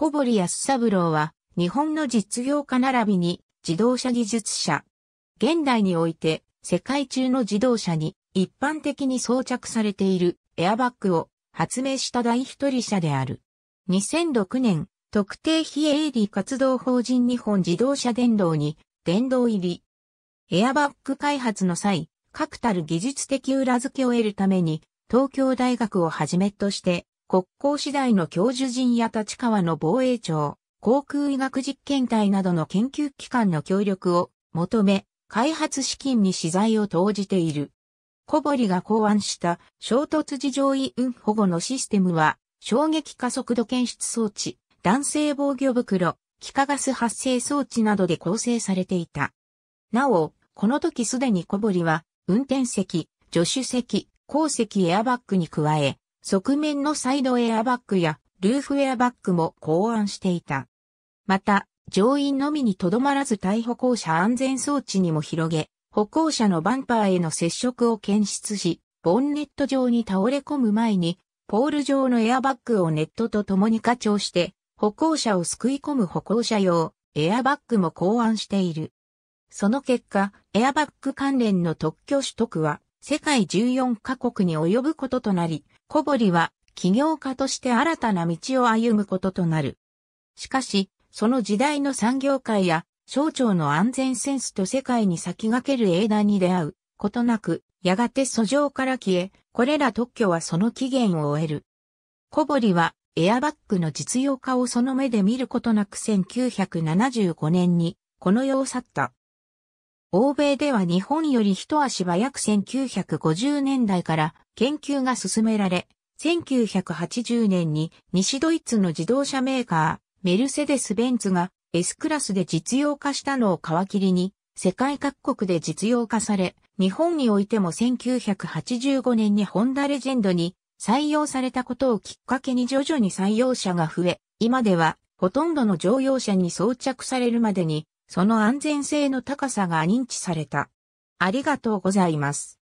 小堀安三郎は、日本の実業家並びに自動車技術者。現代において、世界中の自動車に一般的に装着されているエアバッグを発明した第一人者である。2006年、特定非営利活動法人日本自動車電動に電動入り。エアバッグ開発の際、確たる技術的裏付けを得るために、東京大学をはじめとして、国交次第の教授陣や立川の防衛庁、航空医学実験隊などの研究機関の協力を求め、開発資金に資材を投じている。小堀が考案した衝突時上位運保護のシステムは、衝撃加速度検出装置、弾性防御袋、気化ガス発生装置などで構成されていた。なお、この時すでに小堀は、運転席、助手席、後席エアバッグに加え、側面のサイドエアバッグやルーフエアバッグも考案していた。また、乗員のみにとどまらず対歩行者安全装置にも広げ、歩行者のバンパーへの接触を検出し、ボンネット上に倒れ込む前に、ポール上のエアバッグをネットと共に課長して、歩行者を救い込む歩行者用、エアバッグも考案している。その結果、エアバッグ関連の特許取得は世界14カ国に及ぶこととなり、小堀は起業家として新たな道を歩むこととなる。しかし、その時代の産業界や省庁の安全センスと世界に先駆ける英断に出会うことなく、やがて訴状から消え、これら特許はその期限を終える。小堀はエアバッグの実用化をその目で見ることなく1975年にこの世を去った。欧米では日本より一足早く1950年代から研究が進められ、1980年に西ドイツの自動車メーカー、メルセデス・ベンツが S クラスで実用化したのを皮切りに、世界各国で実用化され、日本においても1985年にホンダレジェンドに採用されたことをきっかけに徐々に採用者が増え、今ではほとんどの乗用車に装着されるまでにその安全性の高さが認知された。ありがとうございます。